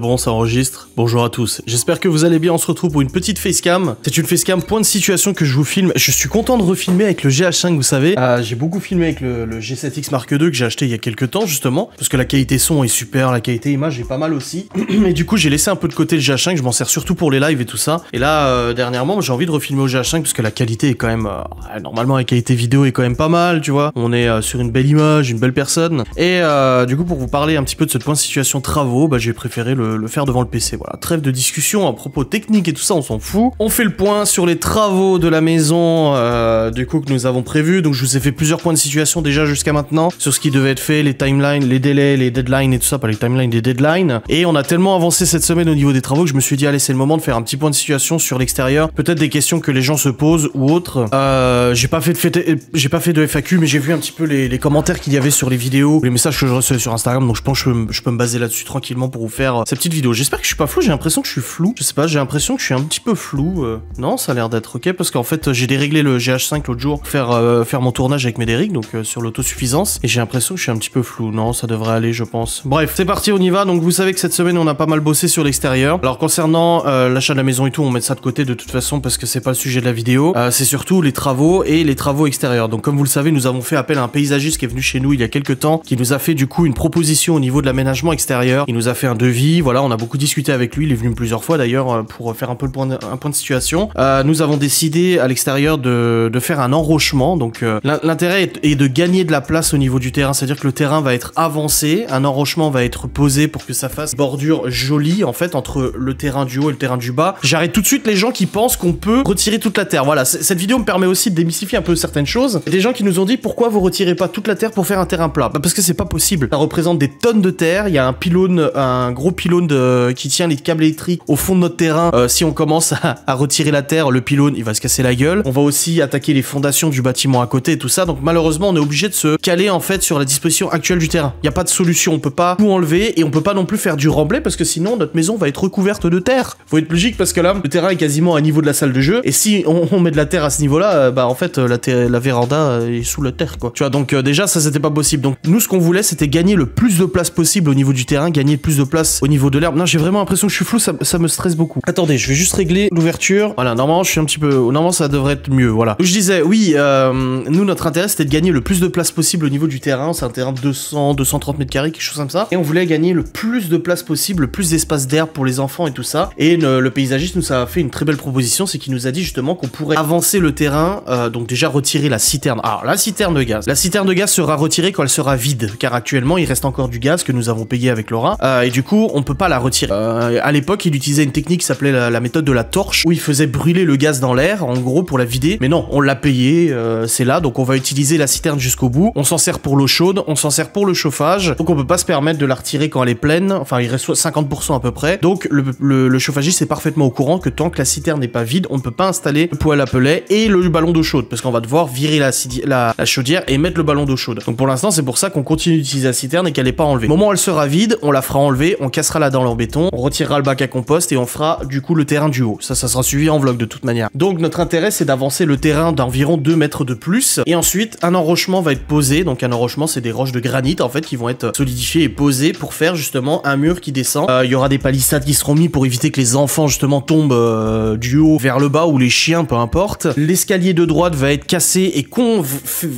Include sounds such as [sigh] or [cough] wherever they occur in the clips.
Bon, ça enregistre. Bonjour à tous. J'espère que vous allez bien. On se retrouve pour une petite facecam. C'est une facecam point de situation que je vous filme. Je suis content de refilmer avec le GH5, vous savez. Ah, j'ai beaucoup filmé avec le, G7X Mark II que j'ai acheté il y a quelques temps, justement. Parce que la qualité son est super, la qualité image est pas mal aussi. mais [clears throat] du coup, j'ai laissé un peu de côté le GH5. Je m'en sers surtout pour les lives et tout ça. Et là, euh, dernièrement, j'ai envie de refilmer au GH5 parce que la qualité est quand même. Euh, normalement, la qualité vidéo est quand même pas mal, tu vois. On est euh, sur une belle image, une belle personne. Et du coup, pour vous parler un petit peu de ce point de situation travaux, bah, j'ai préféré le le, faire devant le PC. Voilà, trêve de discussion à propos technique et tout ça, on s'en fout. On fait le point sur les travaux de la maison euh, du coup que nous avons prévu. Donc je vous ai fait plusieurs points de situation déjà jusqu'à maintenant sur ce qui devait être fait, les timelines, les délais, les deadlines et tout ça, pas les timelines, les deadlines. Et on a tellement avancé cette semaine au niveau des travaux que je me suis dit allez c'est le moment de faire un petit point de situation sur l'extérieur, peut-être des questions que les gens se posent ou autres. Euh, j'ai pas fait de j'ai pas fait de FAQ mais j'ai vu un petit peu les, commentaires qu'il y avait sur les vidéos, les messages que je recevais sur Instagram. Donc je pense que je, peux me baser là-dessus tranquillement pour vous faire euh, cette petite vidéo. J'espère que je suis pas flou, j'ai l'impression que je suis flou. Je sais pas, j'ai l'impression que je suis un petit peu flou. Euh. non, ça a l'air d'être ok parce qu'en fait, euh, j'ai déréglé le GH5 l'autre jour pour faire, euh, faire mon tournage avec Médéric, donc sur l'autosuffisance. Et j'ai l'impression que je suis un petit peu flou. Non, ça devrait aller, je pense. Bref, c'est parti, on y va. Donc vous savez que cette semaine, on a pas mal bossé sur l'extérieur. Alors concernant l'achat de la maison et tout, on met ça de côté de toute façon parce que c'est pas le sujet de la vidéo. c'est surtout les travaux et les travaux extérieurs. Donc comme vous le savez, nous avons fait appel à un paysagiste qui est venu chez nous il y a quelques temps, qui nous a fait du coup une proposition au niveau de l'aménagement extérieur. Il nous a fait un devis, voilà, on a beaucoup discuté avec lui, il est venu plusieurs fois d'ailleurs euh, pour faire un peu le point un point de situation. Euh, nous avons décidé à l'extérieur de, de, faire un enrochement, donc euh, l'intérêt est, de gagner de la place au niveau du terrain, c'est-à-dire que le terrain va être avancé, un enrochement va être posé pour que ça fasse bordure jolie en fait entre le terrain du haut et le terrain du bas. J'arrête tout de suite les gens qui pensent qu'on peut retirer toute la terre. Voilà, cette vidéo me permet aussi de démystifier un peu certaines choses. Des gens qui nous ont dit pourquoi vous retirez pas toute la terre pour faire un terrain plat bah Parce que c'est pas possible. Ça représente des tonnes de terre, il y a un pylône, un gros pylône euh, qui tient les câbles électriques au fond de notre terrain, euh, si on commence à, retirer la terre, le pylône, il va se casser la gueule. On va aussi attaquer les fondations du bâtiment à côté et tout ça. Donc malheureusement, on est obligé de se caler en fait sur la disposition actuelle du terrain. Il n'y a pas de solution, on peut pas tout enlever et on peut pas non plus faire du remblai parce que sinon notre maison va être recouverte de terre. Faut être logique parce que là, le terrain est quasiment à niveau de la salle de jeu et si on, [laughs] met de la terre à ce niveau-là, euh, bah en fait la, la véranda est sous la terre quoi. Tu vois, donc déjà ça c'était pas possible. Donc nous ce qu'on voulait c'était gagner le plus de place possible au niveau du terrain, gagner le plus de place au niveau de l'herbe. Non, j'ai vraiment l'impression que je suis flou, ça, me stresse beaucoup. Attendez, je vais juste régler l'ouverture. Voilà, normalement, je suis un petit peu. Normalement, ça devrait être mieux. Voilà. je disais, oui, euh, nous, notre intérêt, c'était de gagner le plus de place possible au niveau du terrain. C'est un terrain de 200, 230 mètres carrés, quelque chose comme ça. Et on voulait gagner le plus de place possible, le plus d'espace d'air pour les enfants et tout ça. Et le, paysagiste nous a fait une très belle proposition, c'est qu'il nous a dit justement qu'on pourrait avancer le terrain, euh, donc déjà retirer la citerne. ah la citerne de gaz. La citerne de gaz sera retirée quand elle sera vide, car actuellement, il reste encore du gaz que nous avons payé avec Laura. Euh, et du coup, on peut la retirer. Euh, à l'époque, il utilisait une technique qui s'appelait la, méthode de la torche, où il faisait brûler le gaz dans l'air, en gros pour la vider. Mais non, on l'a payé, euh, c'est là, donc on va utiliser la citerne jusqu'au bout. On s'en sert pour l'eau chaude, on s'en sert pour le chauffage, donc on peut pas se permettre de la retirer quand elle est pleine. Enfin, il reste 50% à peu près. Donc le, chauffagiste est parfaitement au courant que tant que la citerne n'est pas vide, on ne peut pas installer le poêle à pelet et le ballon d'eau chaude, parce qu'on va devoir virer la, la, chaudière et mettre le ballon d'eau chaude. Donc pour l'instant, c'est pour ça qu'on continue d'utiliser la citerne et qu'elle n'est pas enlevée. Au moment où elle sera vide, on la fera enlever, on cassera la dans leur béton, on retirera le bac à compost et on fera du coup le terrain du haut. Ça, ça sera suivi en vlog de toute manière. Donc notre intérêt, c'est d'avancer le terrain d'environ 2 mètres de plus. Et ensuite, un enrochement va être posé. Donc un enrochement, c'est des roches de granit en fait qui vont être solidifiées et posées pour faire justement un mur qui descend. Euh, il y aura des palissades qui seront mis pour éviter que les enfants justement tombent euh, du haut vers le bas ou les chiens, peu importe. L'escalier de droite va être cassé et con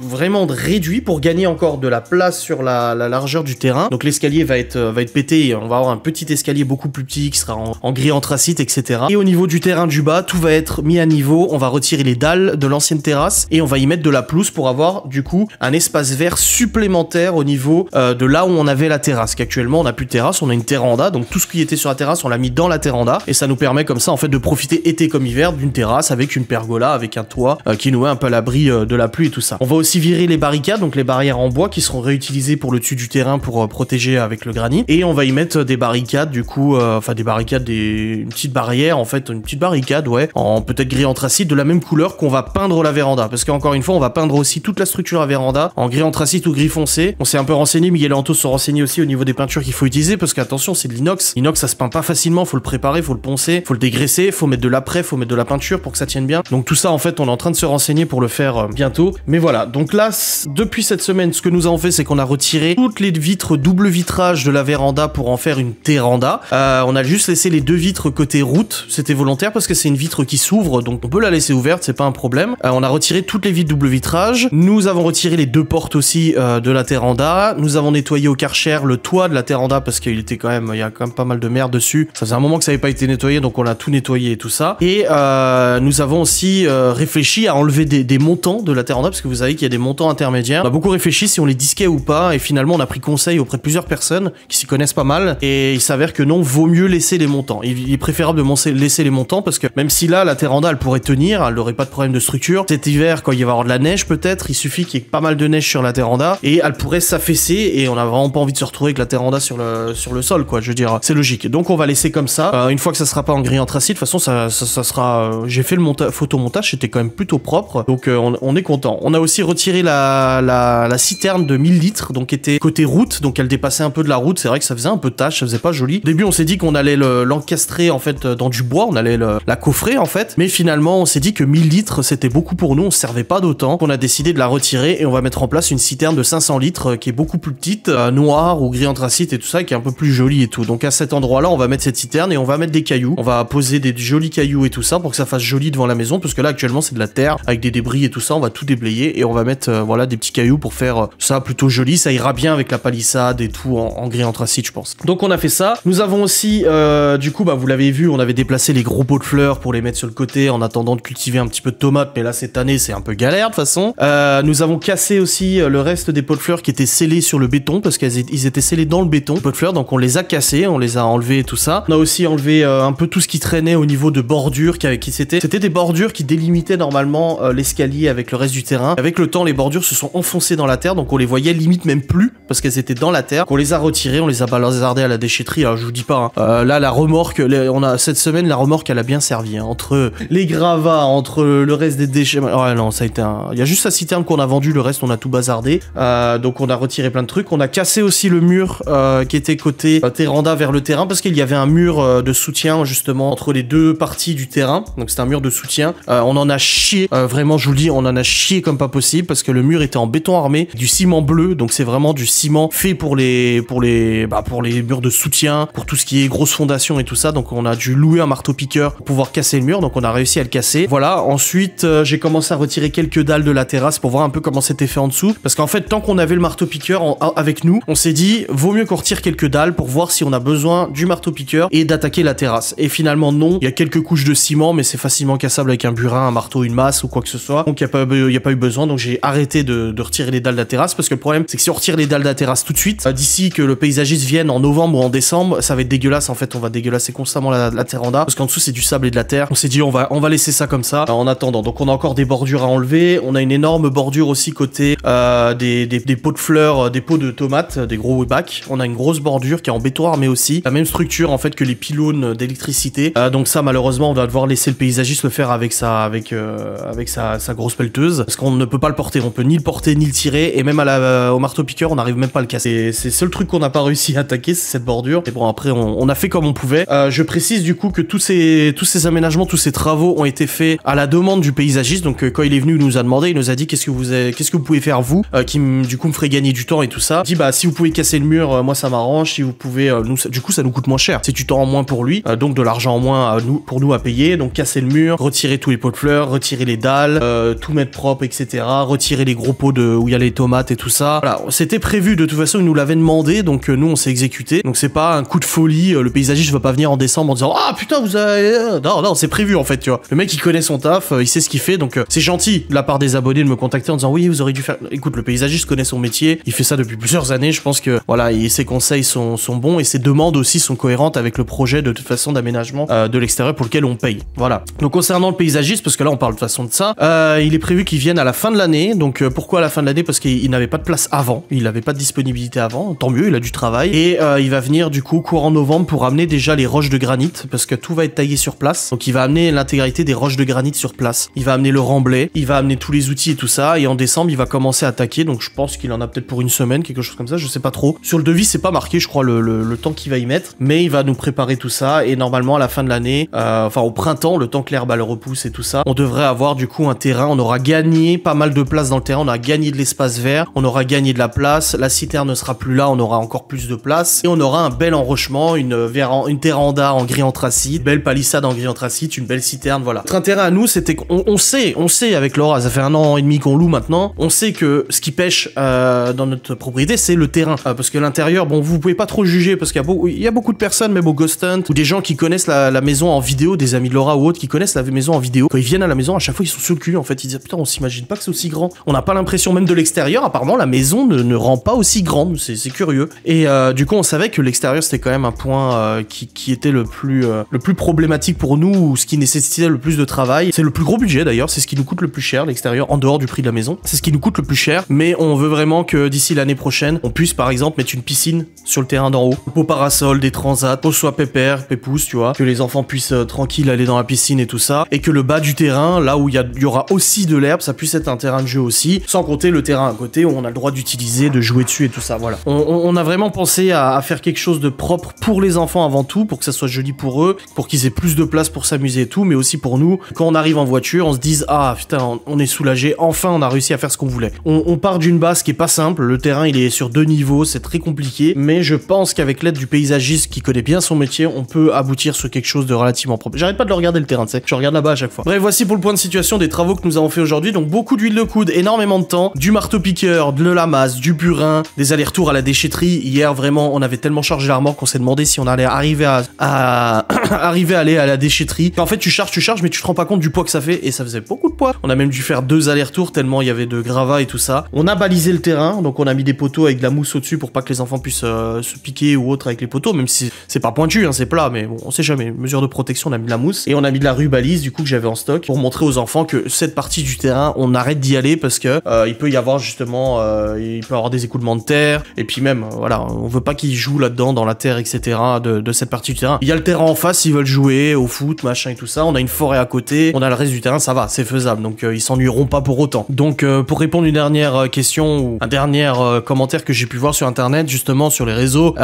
vraiment réduit pour gagner encore de la place sur la, largeur du terrain. Donc l'escalier va être, euh, va être pété et on va avoir un petit escalier beaucoup plus petit qui sera en, gris anthracite, etc. Et au niveau du terrain du bas, tout va être mis à niveau. On va retirer les dalles de l'ancienne terrasse et on va y mettre de la pelouse pour avoir du coup un espace vert supplémentaire au niveau euh, de là où on avait la terrasse. Qu'actuellement on n'a plus de terrasse, on a une terranda. Donc tout ce qui était sur la terrasse, on l'a mis dans la terranda et ça nous permet comme ça en fait de profiter été comme hiver d'une terrasse avec une pergola, avec un toit euh, qui nous met un peu à l'abri euh, de la pluie et tout ça. On va aussi virer les barricades, donc les barrières en bois qui seront réutilisées pour le dessus du terrain pour protéger avec le granit et on va y mettre des barrières barricades, du coup, euh, enfin des barricades, des... une petite barrière, en fait, une petite barricade, ouais, en peut-être gris anthracite, de la même couleur qu'on va peindre la véranda. Parce qu'encore une fois, on va peindre aussi toute la structure à véranda en gris anthracite ou gris foncé. On s'est un peu renseigné, Miguel Anto se renseignés aussi au niveau des peintures qu'il faut utiliser, parce qu'attention, c'est de l'inox. L'inox, ça se peint pas facilement, faut le préparer, faut le poncer, faut le dégraisser, faut mettre de l'après, faut mettre de la peinture pour que ça tienne bien. Donc tout ça, en fait, on est en train de se renseigner pour le faire euh, bientôt. Mais voilà, donc là, depuis cette semaine, ce que nous avons fait, c'est qu'on a retiré toutes les vitres double vitrage de la véranda pour en faire une Terranda. Euh, on a juste laissé les deux vitres côté route, c'était volontaire parce que c'est une vitre qui s'ouvre, donc on peut la laisser ouverte, c'est pas un problème. Euh, on a retiré toutes les vitres double vitrage, nous avons retiré les deux portes aussi euh, de la Terranda, nous avons nettoyé au Karcher le toit de la Terranda parce qu'il était quand même, il y a quand même pas mal de merde dessus. Ça faisait un moment que ça n'avait pas été nettoyé, donc on a tout nettoyé et tout ça. Et nous avons aussi réfléchi à enlever des, montants de la Terranda parce que vous savez qu'il y a des montants intermédiaires. On a beaucoup réfléchi si on les disquait ou pas, et finalement on a pris conseil auprès de plusieurs personnes qui s'y connaissent pas mal. Et il s'avère que non, vaut mieux laisser les montants. Il, est préférable de laisser les montants parce que même si là, la Terranda, elle pourrait tenir, elle n'aurait pas de problème de structure. Cet hiver, quand il va y avoir de la neige, peut-être, il suffit qu'il y ait pas mal de neige sur la Terranda et elle pourrait s'affaisser et on n'a vraiment pas envie de se retrouver avec la Terranda sur le, sur le sol, quoi. Je veux dire, c'est logique. Donc on va laisser comme ça. Euh, une fois que ça sera pas en gris anthracite, de toute façon, ça, ça, sera. Euh, j'ai fait le photomontage, c'était quand même plutôt propre. Donc euh, on, est content. On a aussi retiré la, la, la citerne de 1000 litres, donc était côté route, donc elle dépassait un peu de la route. C'est vrai que ça faisait un peu tâche, pas joli. début, on s'est dit qu'on allait l'encastrer en fait dans du bois, on allait la coffrer en fait, mais finalement, on s'est dit que 1000 litres c'était beaucoup pour nous, on servait pas d'autant, qu'on a décidé de la retirer et on va mettre en place une citerne de 500 litres euh, qui est beaucoup plus petite, noir euh, noire ou gris anthracite et tout ça, qui est un peu plus joli et tout. Donc à cet endroit-là, on va mettre cette citerne et on va mettre des cailloux. On va poser des jolis cailloux et tout ça pour que ça fasse joli devant la maison, parce que là actuellement c'est de la terre avec des débris et tout ça, on va tout déblayer et on va mettre euh, voilà des petits cailloux pour faire ça plutôt joli. Ça ira bien avec la palissade et tout en, gris anthracite, je pense. Donc on a fait ça. Nous avons aussi, euh, du coup, bah, vous l'avez vu, on avait déplacé les gros pots de fleurs pour les mettre sur le côté en attendant de cultiver un petit peu de tomates. Mais là, cette année, c'est un peu galère de toute façon. Euh, nous avons cassé aussi euh, le reste des pots de fleurs qui étaient scellés sur le béton parce qu'ils étaient scellés dans le béton. pots de fleurs, donc on les a cassés, on les a enlevés et tout ça. On a aussi enlevé un peu tout ce qui traînait au niveau de bordures qui, qui c'était. C'était des bordures qui délimitaient normalement l'escalier avec le reste du terrain. Avec le temps, les bordures se sont enfoncées dans la terre, donc on les voyait limite même plus parce qu'elles étaient dans la terre. on les a retirées, on les a bazardées à la déchetterie tri, hein, je vous dis pas. Hein. Euh, là, la remorque, on a cette semaine, la remorque, elle a bien servi. Hein. entre les gravats, entre le reste des déchets. Ouais, oh, non, ça a été un. Il y a juste la citerne qu'on a vendu, le reste, on a tout bazardé. Euh, donc, on a retiré plein de trucs. On a cassé aussi le mur euh, qui était côté euh, Terranda vers le terrain parce qu'il y avait un mur euh, de soutien, justement, entre les deux parties du terrain. Donc, c'est un mur de soutien. Euh, on en a chié. vraiment, je vous le dis, on en a chié comme pas possible parce que le mur était en béton armé, du ciment bleu. Donc, c'est vraiment du ciment fait pour les, pour les, bah, pour les murs de soutien pour tout ce qui est grosse fondation et tout ça. Donc on a dû louer un marteau-piqueur pour pouvoir casser le mur. Donc on a réussi à le casser. Voilà. Ensuite, euh, j'ai commencé à retirer quelques dalles de la terrasse pour voir un peu comment c'était fait en dessous. Parce qu'en fait, tant qu'on avait le marteau-piqueur avec nous, on s'est dit, vaut mieux qu'on retire quelques dalles pour voir si on a besoin du marteau-piqueur et d'attaquer la terrasse. Et finalement, non. Il y a quelques couches de ciment, mais c'est facilement cassable avec un burin, un marteau, une masse ou quoi que ce soit. Donc il n'y euh, a, pas eu besoin. Donc j'ai arrêté de, de, retirer les dalles de la terrasse. Parce que le problème, c'est que si on retire les dalles de la terrasse tout de suite, euh, d'ici que le paysagiste vienne en novembre ou en décembre, ça va être dégueulasse en fait, on va dégueulasser constamment la, la terranda parce qu'en dessous c'est du sable et de la terre. On s'est dit on va on va laisser ça comme ça en attendant. Donc on a encore des bordures à enlever, on a une énorme bordure aussi côté euh, des, pots de fleurs, euh, des pots de tomates, euh, des gros bacs. On a une grosse bordure qui est en béton mais aussi, la même structure en fait que les pylônes d'électricité. donc ça malheureusement on va devoir laisser le paysagiste le faire avec sa avec avec sa, grosse pelleteuse parce qu'on ne peut pas le porter, on peut ni le porter ni le tirer et même au marteau piqueur on n'arrive même pas à le casser. C'est le seul truc qu'on n'a pas réussi à attaquer, c'est cette bordure et bon, après, on, a fait comme on pouvait. Euh, je précise du coup que tous ces, tous ces aménagements, tous ces travaux ont été faits à la demande du paysagiste. Donc, euh, quand il est venu, il nous a demandé, il nous a dit qu'est-ce que vous, qu'est-ce que vous pouvez faire vous, euh, qui du coup me ferait gagner du temps et tout ça. Il dit bah si vous pouvez casser le mur, moi ça m'arrange. Si vous pouvez, nous, du coup, ça nous coûte moins cher. C'est du temps en moins pour lui, donc de l'argent en moins nous, pour nous à payer. Donc, casser le mur, retirer tous les pots de fleurs, retirer les dalles, tout mettre propre, etc. Retirer les gros pots de où il y a les tomates et tout ça. Voilà, c'était prévu de toute façon, il nous l'avait demandé, donc nous on s'est exécuté. Donc c'est pas, un coup de folie, euh, le paysagiste va pas venir en décembre en disant Ah putain, vous avez. Euh, non, non, c'est prévu en fait, tu vois. Le mec il connaît son taf, euh, il sait ce qu'il fait, donc c'est gentil de la part des abonnés de me contacter en disant Oui, vous auriez dû faire. Écoute, le paysagiste connaît son métier, il fait ça depuis plusieurs années, je pense que voilà, et ses conseils sont, sont bons et ses demandes aussi sont cohérentes avec le projet de toute façon d'aménagement de l'extérieur pour lequel on paye. Voilà. Donc concernant le paysagiste, parce que là on parle de façon de ça, il est prévu qu'il vienne à la fin de l'année. Donc pourquoi à la fin de l'année Parce qu'il n'avait pas de place avant, il n'avait pas de disponibilité avant, tant mieux, il a du travail. Et il va venir du coup courant novembre pour amener déjà les roches de granit parce que tout va être taillé sur place. Donc il va amener l'intégralité des roches de granit sur place. Il va amener le remblai, il va amener tous les outils et tout ça. Et en décembre, il va commencer à attaquer. Donc je pense qu'il en a peut-être pour une semaine, quelque chose comme ça. Je sais pas trop. Sur le devis, c'est pas marqué, je crois, le, le, temps qu'il va y mettre. Mais il va nous préparer tout ça. Et normalement, à la fin de l'année, euh, enfin au printemps, le temps que l'herbe le repousse et tout ça, on devrait avoir du coup un terrain. On aura gagné pas mal de place dans le terrain. On a gagné de l'espace vert. On aura gagné de la place. La citerne ne sera plus là. On aura encore plus de place. Et on aura un bel enrochement, une, une en gris anthracite, belle palissade en gris anthracite, une belle citerne, voilà. Notre intérêt à nous, c'était qu'on on sait, on sait avec Laura, ça fait un an et demi qu'on loue maintenant, on sait que ce qui pêche euh, dans notre propriété, c'est le terrain. Euh, parce que l'intérieur, bon, vous pouvez pas trop juger, parce qu'il y, a beaucoup de personnes, même au Ghost Hunt, ou des gens qui connaissent la, maison en vidéo, des amis de Laura ou autres, qui connaissent la maison en vidéo. Quand ils viennent à la maison, à chaque fois, ils sont sous le cul, en fait. Ils disent, putain, on s'imagine pas que c'est aussi grand. On n'a pas l'impression, même de l'extérieur, apparemment, la maison ne, ne, rend pas aussi grande. C'est curieux. Et euh, du coup, on savait que l'extérieur c'était quand même un point euh, qui, qui, était le plus, euh, le plus problématique pour nous, ou ce qui nécessitait le plus de travail. C'est le plus gros budget d'ailleurs, c'est ce qui nous coûte le plus cher, l'extérieur, en dehors du prix de la maison. C'est ce qui nous coûte le plus cher, mais on veut vraiment que d'ici l'année prochaine, on puisse par exemple mettre une piscine sur le terrain d'en haut, peau parasol, des transats, au soit pépère, pépousse, tu vois, que les enfants puissent euh, tranquille aller dans la piscine et tout ça, et que le bas du terrain, là où il y, aura aussi de l'herbe, ça puisse être un terrain de jeu aussi, sans compter le terrain à côté où on a le droit d'utiliser, de jouer dessus et tout ça, voilà. On, a vraiment pensé à faire quelque chose de propre pour les enfants avant tout, pour que ça soit joli pour eux, pour qu'ils aient plus de place pour s'amuser et tout, mais aussi pour nous, quand on arrive en voiture, on se dise ah putain, on est soulagé, enfin on a réussi à faire ce qu'on voulait. On, part d'une base qui est pas simple, le terrain il est sur deux niveaux, c'est très compliqué, mais je pense qu'avec l'aide du paysagiste qui connaît bien son métier, on peut aboutir sur quelque chose de relativement propre. J'arrête pas de le regarder le terrain, tu sais, je regarde là-bas à chaque fois. Bref, voici pour le point de situation des travaux que nous avons fait aujourd'hui, donc beaucoup d'huile de coude, énormément de temps, du marteau piqueur, de la masse, du burin, des allers-retours à la déchetterie. Hier vraiment, on avait tellement chargé charger qu'on s'est demandé si on allait arriver à, [clears throat] arriver à aller à la déchetterie. En fait, tu charges, tu charges, mais tu te rends pas compte du poids que ça fait et ça faisait beaucoup de poids. On a même dû faire deux allers-retours tellement il y avait de gravats et tout ça. On a balisé le terrain, donc on a mis des poteaux avec de la mousse au-dessus pour pas que les enfants puissent euh, se piquer ou autre avec les poteaux, même si c'est pas pointu, hein, c'est plat, mais bon, on sait jamais. Mesure de protection, on a mis de la mousse et on a mis de la rue du coup que j'avais en stock pour montrer aux enfants que cette partie du terrain, on arrête d'y aller parce que euh, il peut y avoir justement, euh, il peut avoir des écoulements de terre et puis même, voilà, on veut pas qu'ils jouent là-dedans dans la terre, etc. de, cette partie du terrain. Il y a le terrain en face, ils veulent jouer au foot, machin et tout ça. On a une forêt à côté, on a le reste du terrain, ça va, c'est faisable. Donc euh, ils s'ennuieront pas pour autant. Donc euh, pour répondre une dernière euh, question ou un dernier commentaire que j'ai pu voir sur internet, justement sur les réseaux,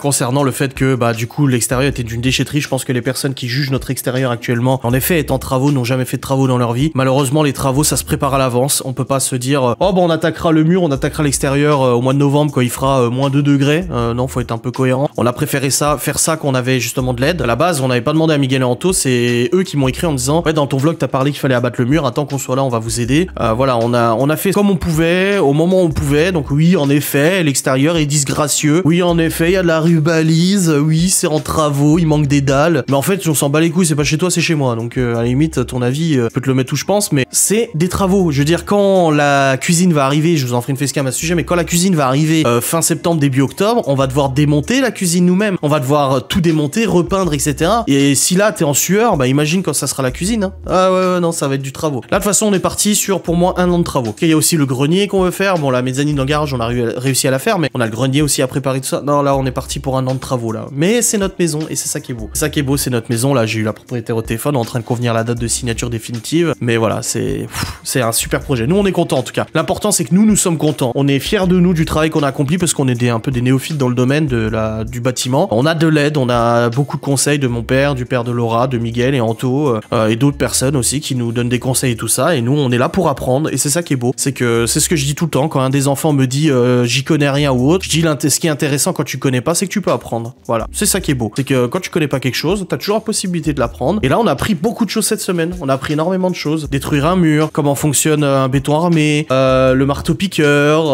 concernant le fait que bah du coup l'extérieur était d'une déchetterie, je pense que les personnes qui jugent notre extérieur actuellement, en effet, étant travaux, n'ont jamais fait de travaux dans leur vie. Malheureusement, les travaux, ça se prépare à l'avance. On peut pas se dire oh bah on attaquera le mur, on attaquera l'extérieur au mois de novembre quand il fera moins 2 degrés. non, faut être un peu on a préféré ça, faire ça qu'on avait justement de l'aide. À la base, on n'avait pas demandé à Miguel et Anto, c'est eux qui m'ont écrit en disant ouais, dans ton vlog, as parlé qu'il fallait abattre le mur, attends qu'on soit là, on va vous aider. Euh, voilà, on a, on a fait comme on pouvait, au moment où on pouvait. Donc oui, en effet, l'extérieur est disgracieux. Oui, en effet, il y a de la rubalise. Oui, c'est en travaux, il manque des dalles. Mais en fait, on s'en bat les couilles, c'est pas chez toi, c'est chez moi. Donc euh, à la limite, ton avis, euh, peut te le mettre où je pense, mais c'est des travaux. Je veux dire, quand la cuisine va arriver, je vous en ferai une facecam à ce sujet, mais quand la cuisine va arriver fin septembre, début octobre, on va devoir démonter la cuisine nous-mêmes. On va devoir euh, tout démonter, repeindre, etc. Et si là, t'es en sueur, bah imagine quand ça sera la cuisine. Hein. Ah ouais, non, ça va être du travaux. Là, de toute façon, on est parti sur pour moi un an de travaux. Il y a aussi le grenier qu'on veut faire. Bon, la mezzanine dans garage, on a réussi à la faire, mais on a le grenier aussi à préparer tout ça. Non, là, on est parti pour un an de travaux, là. Mais c'est notre maison et c'est ça qui est beau. C'est ça qui est beau, c'est notre maison. Là, j'ai eu la propriétaire au téléphone en train de convenir la date de signature définitive. Mais voilà, c'est c'est un super projet. Nous, on est content en tout cas. L'important, c'est que nous, nous sommes contents. On est fiers de nous, du travail qu'on a accompli, parce qu'on est un peu des néophytes dans le domaine de la du bâtiment. On a de l'aide, on a beaucoup de conseils de mon père, du père de Laura, de Miguel et Anto euh, euh, et d'autres personnes aussi qui nous donnent des conseils et tout ça. Et nous, on est là pour apprendre. Et c'est ça qui est beau. C'est que c'est ce que je dis tout le temps quand un des enfants me dit euh, j'y connais rien ou autre. Je dis ce qui est intéressant quand tu connais pas, c'est que tu peux apprendre. Voilà, c'est ça qui est beau. C'est que quand tu connais pas quelque chose, t'as toujours la possibilité de l'apprendre. Et là, on a appris beaucoup de choses cette semaine. On a appris énormément de choses. Détruire un mur, comment fonctionne un béton armé, le marteau piqueur,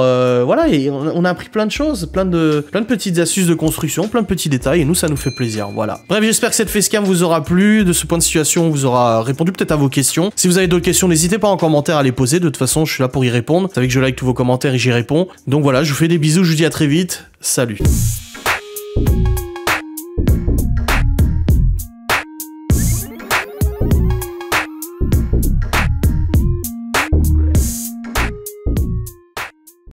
voilà. Et on, a appris plein de choses, plein de, plein de petites astuces de construction, plein de petits détails, et nous, ça nous fait plaisir, voilà. Bref, j'espère que cette facecam vous aura plu, de ce point de situation, vous aura répondu peut-être à vos questions. Si vous avez d'autres questions, n'hésitez pas en commentaire à les poser, de toute façon, je suis là pour y répondre. Vous savez que je like tous vos commentaires et j'y réponds. Donc voilà, je vous fais des bisous, je vous dis à très vite, salut.